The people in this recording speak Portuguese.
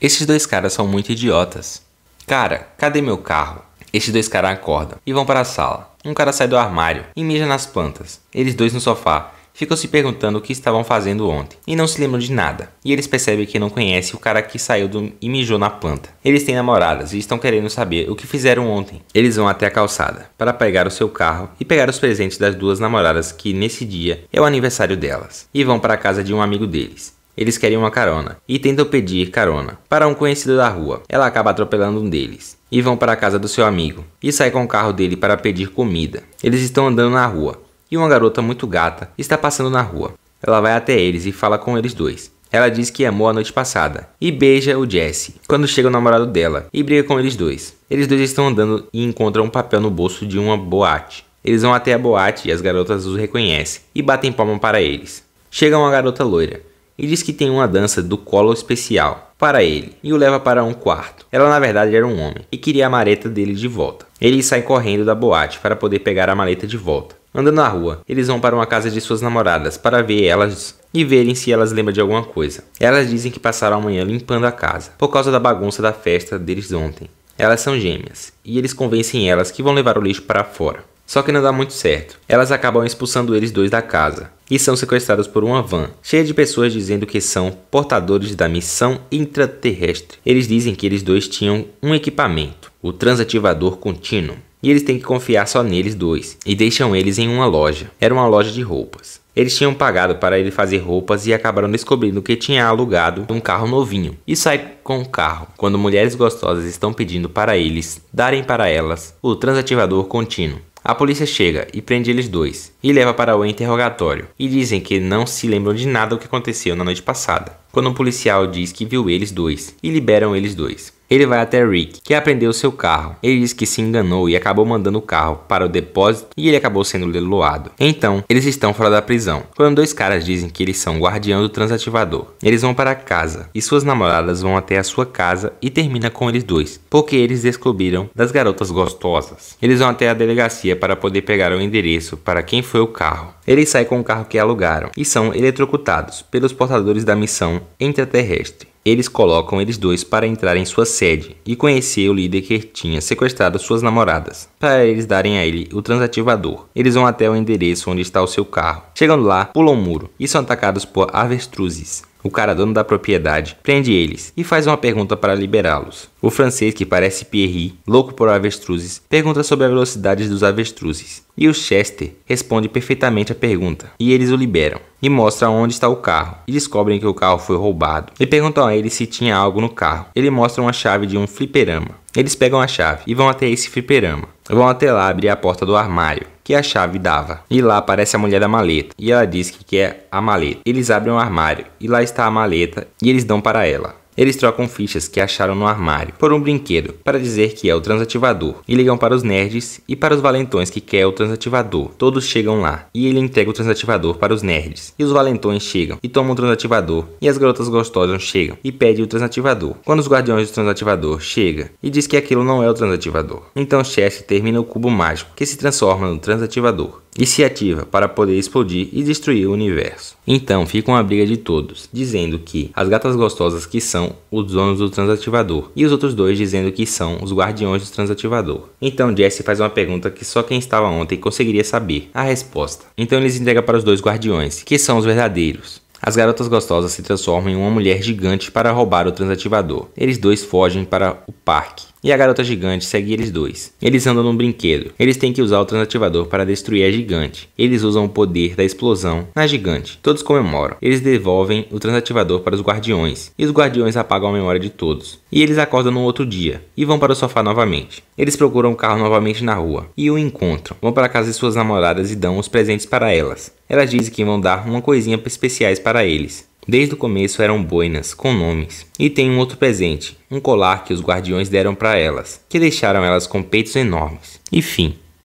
Esses dois caras são muito idiotas. Cara, cadê meu carro? Esses dois caras acordam e vão para a sala. Um cara sai do armário e mija nas plantas. Eles dois no sofá ficam se perguntando o que estavam fazendo ontem e não se lembram de nada. E eles percebem que não conhecem o cara que saiu do... e mijou na planta. Eles têm namoradas e estão querendo saber o que fizeram ontem. Eles vão até a calçada para pegar o seu carro e pegar os presentes das duas namoradas que nesse dia é o aniversário delas e vão para a casa de um amigo deles. Eles querem uma carona e tentam pedir carona para um conhecido da rua. Ela acaba atropelando um deles e vão para a casa do seu amigo e sai com o carro dele para pedir comida. Eles estão andando na rua e uma garota muito gata está passando na rua. Ela vai até eles e fala com eles dois. Ela diz que amou a noite passada e beija o Jesse quando chega o namorado dela e briga com eles dois. Eles dois estão andando e encontram um papel no bolso de uma boate. Eles vão até a boate e as garotas os reconhecem e batem palma para eles. Chega uma garota loira e diz que tem uma dança do colo especial para ele e o leva para um quarto. Ela na verdade era um homem e queria a maleta dele de volta. Ele sai correndo da boate para poder pegar a maleta de volta. Andando na rua, eles vão para uma casa de suas namoradas para ver elas e verem se elas lembram de alguma coisa. Elas dizem que passaram a manhã limpando a casa por causa da bagunça da festa deles ontem. Elas são gêmeas e eles convencem elas que vão levar o lixo para fora. Só que não dá muito certo. Elas acabam expulsando eles dois da casa e são sequestrados por uma van, cheia de pessoas dizendo que são portadores da missão intraterrestre. Eles dizem que eles dois tinham um equipamento, o transativador contínuo, e eles têm que confiar só neles dois, e deixam eles em uma loja. Era uma loja de roupas. Eles tinham pagado para ele fazer roupas e acabaram descobrindo que tinha alugado um carro novinho e sai com o carro quando mulheres gostosas estão pedindo para eles darem para elas o transativador contínuo. A polícia chega e prende eles dois e leva para o interrogatório e dizem que não se lembram de nada do que aconteceu na noite passada quando um policial diz que viu eles dois e liberam eles dois. Ele vai até Rick, que aprendeu seu carro. Ele diz que se enganou e acabou mandando o carro para o depósito e ele acabou sendo leloado. Então, eles estão fora da prisão. Quando dois caras dizem que eles são guardião do transativador, eles vão para casa e suas namoradas vão até a sua casa e termina com eles dois, porque eles descobriram das garotas gostosas. Eles vão até a delegacia para poder pegar o endereço para quem foi o carro. Eles saem com o carro que alugaram e são eletrocutados pelos portadores da missão invasão intraterrestre. Eles colocam eles dois para entrar em sua sede e conhecer o líder que tinha sequestrado suas namoradas, para eles darem a ele o transativador. Eles vão até o endereço onde está o seu carro. Chegando lá, pulam um muro e são atacados por avestruzes o cara dono da propriedade, prende eles e faz uma pergunta para liberá-los. O francês, que parece Pierre, louco por avestruzes, pergunta sobre a velocidade dos avestruzes. E o Chester responde perfeitamente a pergunta, e eles o liberam. E mostra onde está o carro, e descobrem que o carro foi roubado. E perguntam a ele se tinha algo no carro. Ele mostra uma chave de um fliperama. Eles pegam a chave e vão até esse fliperama. Vão até lá abrir a porta do armário que a chave dava. E lá aparece a mulher da maleta e ela diz que quer a maleta. Eles abrem um armário e lá está a maleta e eles dão para ela. Eles trocam fichas que acharam no armário por um brinquedo para dizer que é o transativador e ligam para os nerds e para os valentões que quer o transativador. Todos chegam lá e ele entrega o transativador para os nerds. E os valentões chegam e tomam o transativador e as garotas gostosas chegam e pedem o transativador. Quando os guardiões do transativador chegam e diz que aquilo não é o transativador. Então Chess termina o cubo mágico que se transforma no transativador e se ativa para poder explodir e destruir o universo. Então fica uma briga de todos, dizendo que as gatas gostosas que são os donos do transativador e os outros dois dizendo que são os guardiões do transativador. Então Jesse faz uma pergunta que só quem estava ontem conseguiria saber a resposta. Então eles entregam para os dois guardiões, que são os verdadeiros. As garotas gostosas se transformam em uma mulher gigante para roubar o transativador. Eles dois fogem para o parque. E a garota gigante segue eles dois. Eles andam num brinquedo. Eles têm que usar o transativador para destruir a gigante. Eles usam o poder da explosão na gigante. Todos comemoram. Eles devolvem o transativador para os guardiões. E os guardiões apagam a memória de todos. E eles acordam no outro dia. E vão para o sofá novamente. Eles procuram o carro novamente na rua e o encontram. Vão para casa de suas namoradas e dão os presentes para elas. Elas dizem que vão dar uma coisinha especiais para eles. Desde o começo eram boinas, com nomes. E tem um outro presente, um colar que os guardiões deram para elas, que deixaram elas com peitos enormes. E fim.